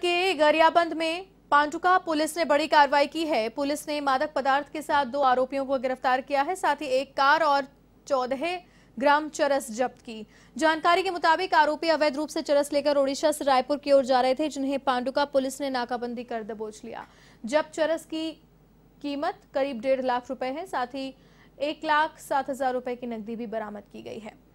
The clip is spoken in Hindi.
के गरियाबंद में पांडुका पुलिस ने बड़ी कार्रवाई की है पुलिस ने मादक पदार्थ के साथ दो आरोपियों को गिरफ्तार किया है साथ ही एक कार और चौदह ग्राम चरस जब्त की जानकारी के मुताबिक आरोपी अवैध रूप से चरस लेकर ओडिशा से रायपुर की ओर जा रहे थे जिन्हें पांडुका पुलिस ने नाकाबंदी कर दबोच लिया जब चरस की कीमत करीब डेढ़ लाख रुपए है साथ ही एक लाख सात हजार रुपए की नकदी भी बरामद की गई है